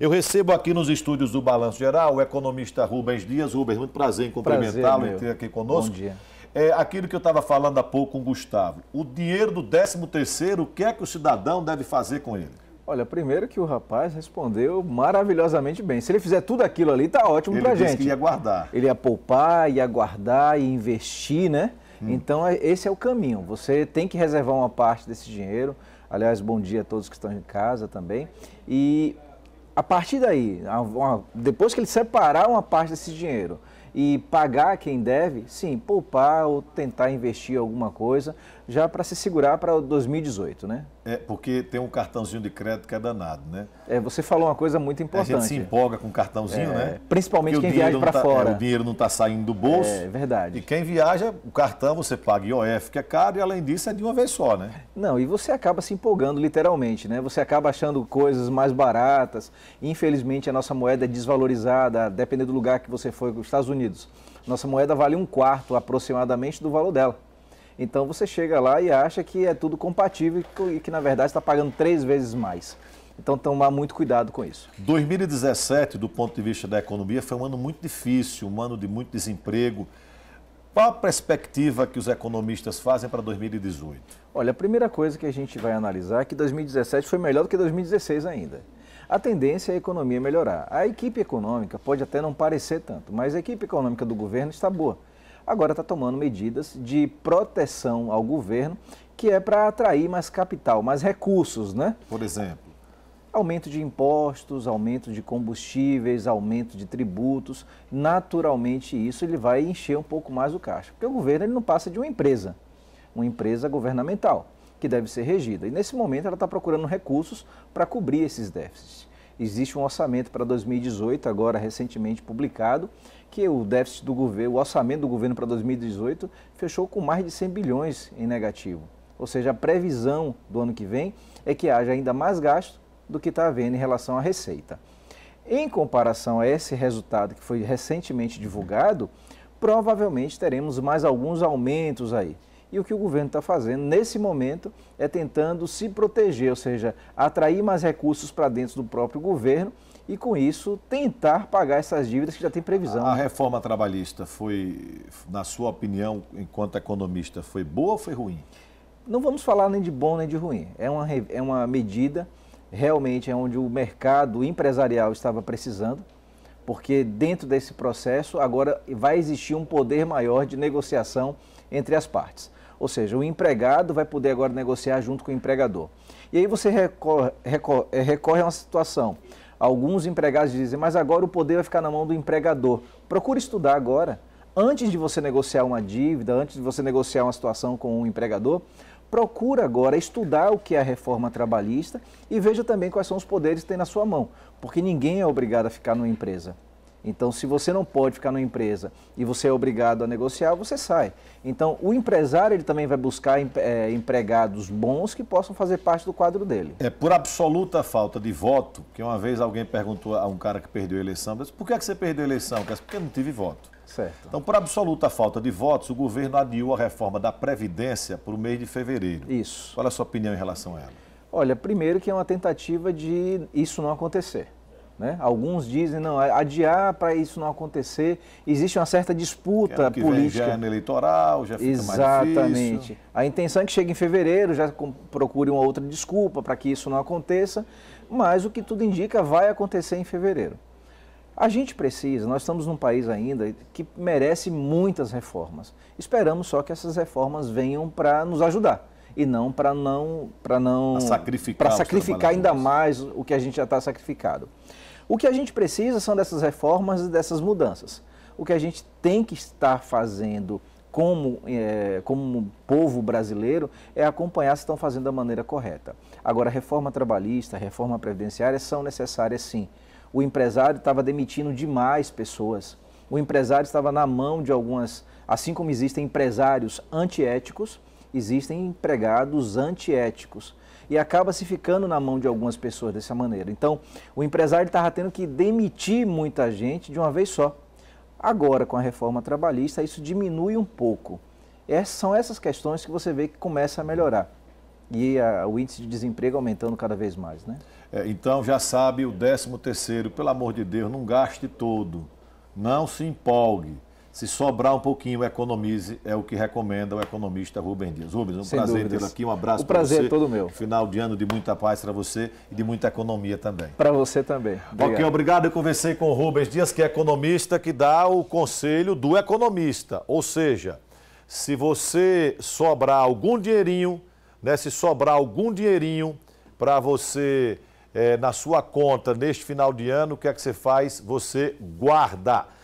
Eu recebo aqui nos estúdios do Balanço Geral o economista Rubens Dias. Rubens, muito prazer em cumprimentá-lo e ter aqui conosco. Bom dia. É, aquilo que eu estava falando há pouco com o Gustavo. O dinheiro do 13º, o que é que o cidadão deve fazer com ele? Olha, primeiro que o rapaz respondeu maravilhosamente bem. Se ele fizer tudo aquilo ali, está ótimo para a gente. Ele ia guardar. Ele ia poupar, ia guardar, e investir, né? Hum. Então, é, esse é o caminho. Você tem que reservar uma parte desse dinheiro. Aliás, bom dia a todos que estão em casa também. E a partir daí, uma, depois que ele separar uma parte desse dinheiro e pagar quem deve, sim, poupar ou tentar investir alguma coisa, já para se segurar para 2018, né? É, porque tem um cartãozinho de crédito que é danado, né? É, você falou uma coisa muito importante. A gente se empolga com o cartãozinho, é, né? Principalmente porque quem viaja para tá, é, fora. É, o dinheiro não está saindo do bolso. É, verdade. E quem viaja, o cartão você paga IOF, que é caro, e além disso é de uma vez só, né? Não, e você acaba se empolgando literalmente, né? Você acaba achando coisas mais baratas. Infelizmente, a nossa moeda é desvalorizada, dependendo do lugar que você foi, os Estados Unidos. Nossa moeda vale um quarto aproximadamente do valor dela. Então você chega lá e acha que é tudo compatível e que na verdade está pagando três vezes mais. Então tomar muito cuidado com isso. 2017, do ponto de vista da economia, foi um ano muito difícil, um ano de muito desemprego. Qual a perspectiva que os economistas fazem para 2018? Olha, a primeira coisa que a gente vai analisar é que 2017 foi melhor do que 2016 ainda. A tendência é a economia melhorar. A equipe econômica pode até não parecer tanto, mas a equipe econômica do governo está boa agora está tomando medidas de proteção ao governo, que é para atrair mais capital, mais recursos, né? Por exemplo aumento de impostos, aumento de combustíveis, aumento de tributos, naturalmente isso ele vai encher um pouco mais o caixa, porque o governo ele não passa de uma empresa, uma empresa governamental que deve ser regida. E nesse momento ela está procurando recursos para cobrir esses déficits. Existe um orçamento para 2018, agora recentemente publicado, que o déficit do governo, o orçamento do governo para 2018 fechou com mais de 100 bilhões em negativo. Ou seja, a previsão do ano que vem é que haja ainda mais gasto do que está havendo em relação à receita. Em comparação a esse resultado que foi recentemente divulgado, provavelmente teremos mais alguns aumentos aí. E o que o governo está fazendo nesse momento é tentando se proteger, ou seja, atrair mais recursos para dentro do próprio governo e, com isso, tentar pagar essas dívidas que já tem previsão. A reforma trabalhista foi, na sua opinião, enquanto economista, foi boa ou foi ruim? Não vamos falar nem de bom nem de ruim. É uma, é uma medida, realmente, é onde o mercado empresarial estava precisando porque dentro desse processo agora vai existir um poder maior de negociação entre as partes. Ou seja, o empregado vai poder agora negociar junto com o empregador. E aí você recorre, recorre, é, recorre a uma situação. Alguns empregados dizem, mas agora o poder vai ficar na mão do empregador. Procure estudar agora. Antes de você negociar uma dívida, antes de você negociar uma situação com o um empregador, procura agora estudar o que é a reforma trabalhista e veja também quais são os poderes que tem na sua mão, porque ninguém é obrigado a ficar numa empresa. Então, se você não pode ficar numa empresa e você é obrigado a negociar, você sai. Então, o empresário ele também vai buscar é, empregados bons que possam fazer parte do quadro dele. É por absoluta falta de voto, que uma vez alguém perguntou a um cara que perdeu a eleição, por que, é que você perdeu a eleição? porque eu não tive voto. Certo. Então, por absoluta falta de votos, o governo adiou a reforma da Previdência para o mês de fevereiro. Isso. Qual é a sua opinião em relação a ela? Olha, primeiro que é uma tentativa de isso não acontecer. Né? Alguns dizem, não, adiar para isso não acontecer. Existe uma certa disputa que política. Vem já é no eleitoral, já fica Exatamente. mais difícil. A intenção é que chegue em fevereiro, já procure uma outra desculpa para que isso não aconteça, mas o que tudo indica vai acontecer em fevereiro. A gente precisa, nós estamos num país ainda que merece muitas reformas. Esperamos só que essas reformas venham para nos ajudar e não para não para não sacrificar, sacrificar ainda mais o que a gente já está sacrificado. O que a gente precisa são dessas reformas e dessas mudanças. O que a gente tem que estar fazendo como, é, como povo brasileiro é acompanhar se estão fazendo da maneira correta. Agora, reforma trabalhista, reforma previdenciária são necessárias sim o empresário estava demitindo demais pessoas. O empresário estava na mão de algumas. Assim como existem empresários antiéticos, existem empregados antiéticos. E acaba se ficando na mão de algumas pessoas dessa maneira. Então, o empresário estava tendo que demitir muita gente de uma vez só. Agora, com a reforma trabalhista, isso diminui um pouco. É, são essas questões que você vê que começa a melhorar. E a, o índice de desemprego aumentando cada vez mais, né? É, então, já sabe, o 13 terceiro, pelo amor de Deus, não gaste todo. Não se empolgue. Se sobrar um pouquinho, economize, é o que recomenda o economista Rubem Dias. Rubens, um Sem prazer tê-lo aqui, um abraço para você. O prazer é todo meu. Final de ano de muita paz para você e de muita economia também. Para você também. Obrigado. Ok, obrigado. Eu conversei com o Rubens Dias, que é economista, que dá o conselho do economista. Ou seja, se você sobrar algum dinheirinho né, se sobrar algum dinheirinho para você é, na sua conta neste final de ano, o que é que você faz? Você guarda.